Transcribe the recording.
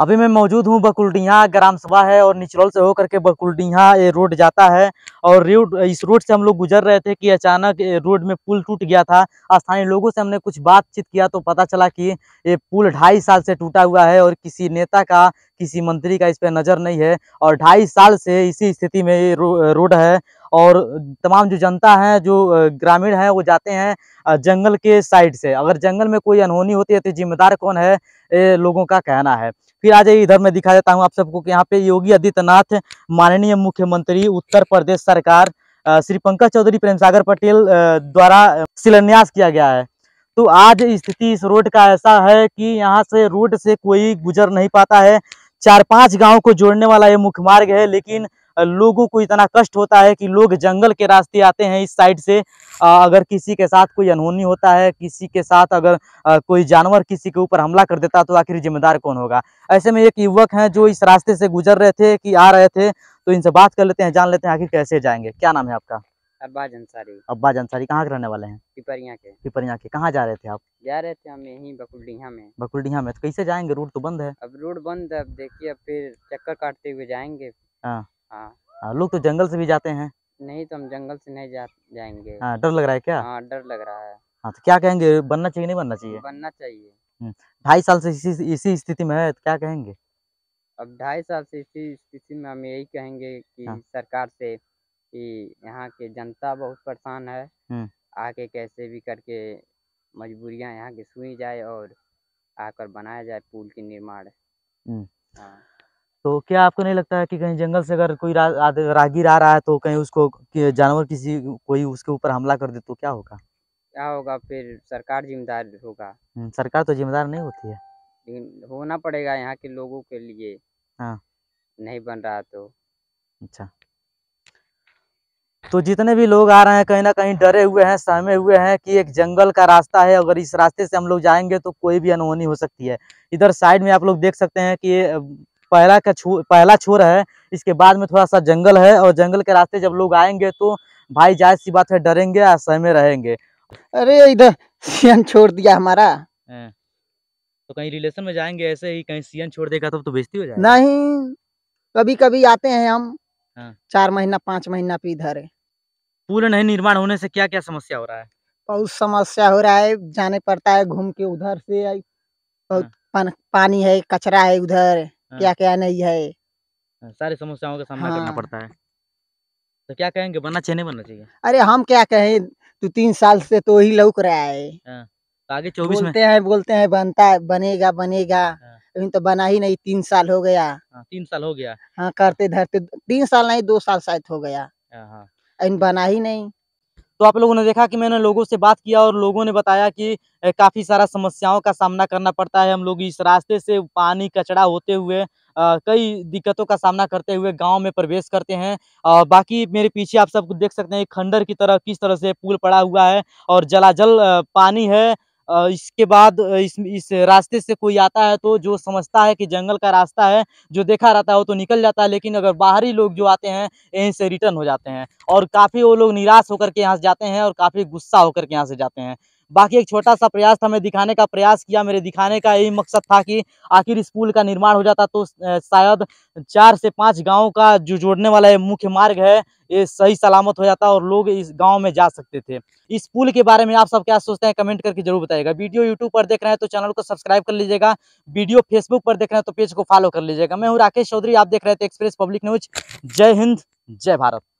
अभी मैं मौजूद हूँ बकुलडीहा ग्राम सभा है और निचरौल से होकर के बकुलडीहा ये रोड जाता है और रोड इस रोड से हम लोग गुजर रहे थे कि अचानक रोड में पुल टूट गया था स्थानीय लोगों से हमने कुछ बातचीत किया तो पता चला कि ये पुल ढाई साल से टूटा हुआ है और किसी नेता का किसी मंत्री का इस पर नज़र नहीं है और ढाई साल से इसी स्थिति में ये रोड है और तमाम जो जनता है जो ग्रामीण है वो जाते हैं जंगल के साइड से अगर जंगल में कोई अनहोनी होती है तो जिम्मेदार कौन है ए, लोगों का कहना है फिर आ जाइए इधर मैं दिखा देता हूँ आप सबको कि यहाँ पे योगी आदित्यनाथ माननीय मुख्यमंत्री उत्तर प्रदेश सरकार श्री पंकज चौधरी प्रेम सागर पटेल द्वारा शिलान्यास किया गया है तो आज स्थिति इस रोड का ऐसा है कि यहाँ से रोड से कोई गुजर नहीं पाता है चार पांच गांव को जोड़ने वाला ये मुख्य मार्ग है लेकिन लोगों को इतना कष्ट होता है कि लोग जंगल के रास्ते आते हैं इस साइड से अगर किसी के साथ कोई अनहोनी होता है किसी के साथ अगर कोई जानवर किसी के ऊपर हमला कर देता तो आखिर जिम्मेदार कौन होगा ऐसे में एक युवक हैं जो इस रास्ते से गुजर रहे थे कि आ रहे थे तो इनसे बात कर लेते हैं जान लेते हैं आखिर कैसे जाएंगे क्या नाम है आपका अब्बाज अंसारी अब्बाज अंसारी कहाँ के रहने वाले हैं पिपरिया के पिपरिया के कहाँ जा रहे थे आप जा रहे थे हम यहीं बकुलडीहा में बकुलडीहा में तो कैसे जाएंगे रोड तो बंद है अब रोड बंद है अब देखिए अब फिर चक्कर काटते हुए जाएंगे हाँ हाँ।, हाँ लोग तो जंगल से भी जाते हैं नहीं तो हम जंगल से नहीं जा जाएंगे हाँ डर लग रहा है क्या हाँ डर लग रहा है हाँ तो क्या कहेंगे बनना चाहिए नहीं बनना चाहिए बनना चाहिए हम्म, ढाई साल से इसी इसी स्थिति में है तो क्या कहेंगे अब ढाई साल से इसी स्थिति में हम यही कहेंगे कि हाँ। सरकार से कि यहाँ के जनता बहुत परेशान है हम्म। आके कैसे भी करके मजबूरियाँ यहाँ की सुई जाए और आकर बनाया जाए पुल के निर्माण हम्म। हाँ तो क्या आपको नहीं लगता है कि कहीं जंगल से अगर कोई रा, राहगीर आ रहा है तो कहीं उसको जानवर किसी कोई उसके ऊपर हमला कर दे तो क्या होगा क्या होगा फिर सरकार जिम्मेदार होगा हम्म, सरकार तो जिम्मेदार नहीं होती है लेकिन होना पड़ेगा यहाँ के लोगों के लिए हाँ नहीं बन रहा तो अच्छा तो जितने भी लोग आ रहे हैं कहीं ना कहीं डरे हुए हैं सहमे हुए हैं कि एक जंगल का रास्ता है अगर इस रास्ते से हम लोग जाएंगे तो कोई भी अनहोनी हो सकती है इधर साइड में आप लोग देख सकते हैं कि पहला का छो पहला छोर है इसके बाद में थोड़ा सा जंगल है और जंगल के रास्ते जब लोग आएंगे तो भाई जायज सी बात है डरेंगे और सहमे रहेंगे अरे इधर सीएन छोड़ दिया हमारा हाँ। तो कहीं रिलेशन में जाएंगे ऐसे ही कहीं सीएन छोड़ देगा तो, तो बेजती हो जाएगी नहीं कभी कभी आते हैं हम हाँ। चार महीना पाँच महीना पे इधर पूरे नहीं निर्माण होने से क्या क्या समस्या हो रहा है बहुत समस्या हो रहा है जाने पड़ता है घूम के उधर से बहुत हाँ। पानी है कचरा है उधर क्या हाँ। क्या नहीं है हाँ, सारी समस्याओं का सामना हाँ। करना पड़ता है तो क्या कहेंगे बनना चाहिए नहीं बनना चाहिए अरे हम क्या कहें तू तीन साल से तो ही लौक रहा है हाँ, तो आगे चौबीस बोलते हैं बोलते हैं बनता है बनेगा बनेगा अभी तो बना ही नहीं तीन साल हो गया तीन साल हो गया हाँ करते धरते तीन साल नहीं दो साल शायद हो गया अभी बना ही नहीं तो आप लोगों ने देखा कि मैंने लोगों से बात किया और लोगों ने बताया कि काफ़ी सारा समस्याओं का सामना करना पड़ता है हम लोग इस रास्ते से पानी कचरा होते हुए आ, कई दिक्कतों का सामना करते हुए गांव में प्रवेश करते हैं आ, बाकी मेरे पीछे आप सब देख सकते हैं खंडर की तरह किस तरह से पुल पड़ा हुआ है और जलाजल पानी है इसके बाद इस इस रास्ते से कोई आता है तो जो समझता है कि जंगल का रास्ता है जो देखा रहता है वो तो निकल जाता है लेकिन अगर बाहरी लोग जो आते हैं यहीं से रिटर्न हो जाते हैं और काफ़ी वो लोग निराश होकर के यहाँ से जाते हैं और काफ़ी गुस्सा होकर के यहाँ से जाते हैं बाकी एक छोटा सा प्रयास था मैं दिखाने का प्रयास किया मेरे दिखाने का यही मकसद था कि आखिर इस पुल का निर्माण हो जाता तो शायद चार से पाँच गाँव का जो जोड़ने वाला ये मुख्य मार्ग है ये सही सलामत हो जाता और लोग इस गांव में जा सकते थे इस पुल के बारे में आप सब क्या सोचते हैं कमेंट करके जरूर बताएगा वीडियो यूट्यूब पर देख रहे हैं तो चैनल को सब्सक्राइब कर लीजिएगा वीडियो फेसबुक पर देख रहे हैं तो पेज को फॉलो कर लीजिएगा मैं हूँ राकेश चौधरी आप देख रहे थे एक्सप्रेस पब्लिक न्यूज जय हिंद जय भारत